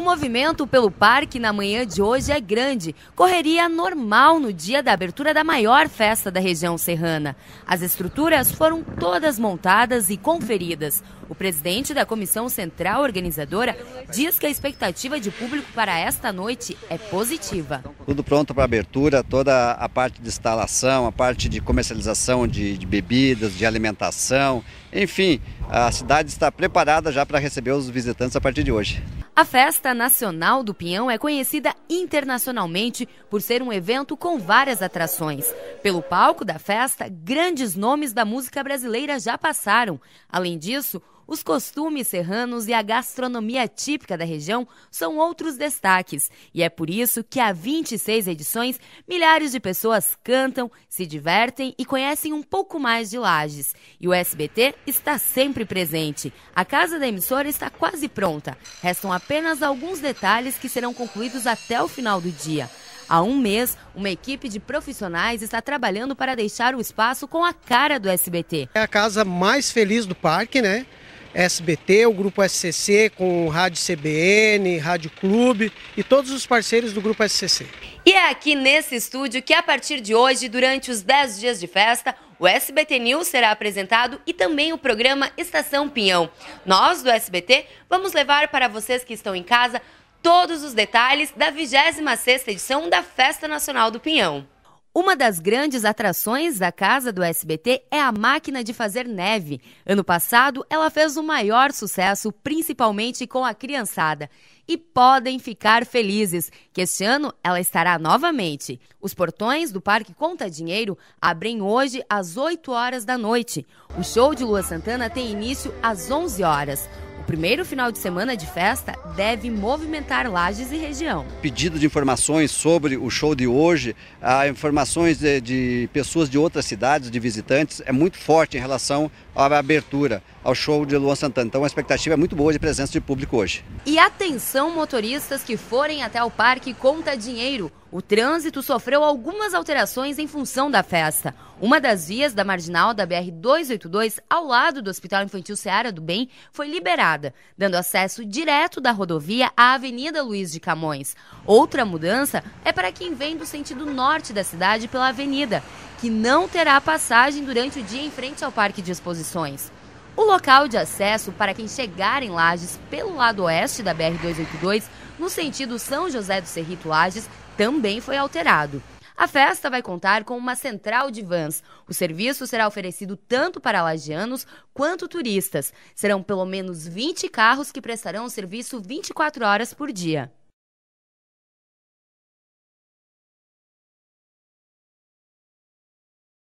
O movimento pelo parque na manhã de hoje é grande, correria normal no dia da abertura da maior festa da região serrana. As estruturas foram todas montadas e conferidas. O presidente da comissão central organizadora diz que a expectativa de público para esta noite é positiva. Tudo pronto para abertura, toda a parte de instalação, a parte de comercialização de, de bebidas, de alimentação, enfim, a cidade está preparada já para receber os visitantes a partir de hoje. A Festa Nacional do Pinhão é conhecida internacionalmente por ser um evento com várias atrações. Pelo palco da festa, grandes nomes da música brasileira já passaram. Além disso, os costumes serranos e a gastronomia típica da região são outros destaques, e é por isso que há 26 edições, milhares de pessoas cantam, se divertem e conhecem um pouco mais de Lages. E o SBT está sempre presente. A casa da emissora está quase pronta. Restam apenas alguns detalhes que serão concluídos até o final do dia. Há um mês, uma equipe de profissionais está trabalhando para deixar o espaço com a cara do SBT. É a casa mais feliz do parque, né? SBT, o grupo SCC com Rádio CBN, Rádio Clube e todos os parceiros do grupo SCC. E é aqui nesse estúdio que a partir de hoje, durante os 10 dias de festa, o SBT News será apresentado e também o programa Estação Pinhão. Nós do SBT vamos levar para vocês que estão em casa todos os detalhes da 26ª edição da Festa Nacional do Pinhão. Uma das grandes atrações da casa do SBT é a máquina de fazer neve. Ano passado, ela fez o maior sucesso, principalmente com a criançada. E podem ficar felizes, que este ano ela estará novamente. Os portões do Parque Conta Dinheiro abrem hoje às 8 horas da noite. O show de Lua Santana tem início às 11 horas primeiro final de semana de festa deve movimentar Lages e região. Pedido de informações sobre o show de hoje, informações de, de pessoas de outras cidades, de visitantes, é muito forte em relação à abertura ao show de Luan Santana. Então a expectativa é muito boa de presença de público hoje. E atenção motoristas que forem até o parque conta dinheiro. O trânsito sofreu algumas alterações em função da festa. Uma das vias da marginal da BR 282, ao lado do Hospital Infantil Seara do Bem, foi liberada, dando acesso direto da rodovia à Avenida Luiz de Camões. Outra mudança é para quem vem do sentido norte da cidade pela avenida, que não terá passagem durante o dia em frente ao Parque de Exposições. O local de acesso para quem chegar em Lages pelo lado oeste da BR-282, no sentido São José do Cerrito Lages, também foi alterado. A festa vai contar com uma central de vans. O serviço será oferecido tanto para lagianos quanto turistas. Serão pelo menos 20 carros que prestarão o serviço 24 horas por dia.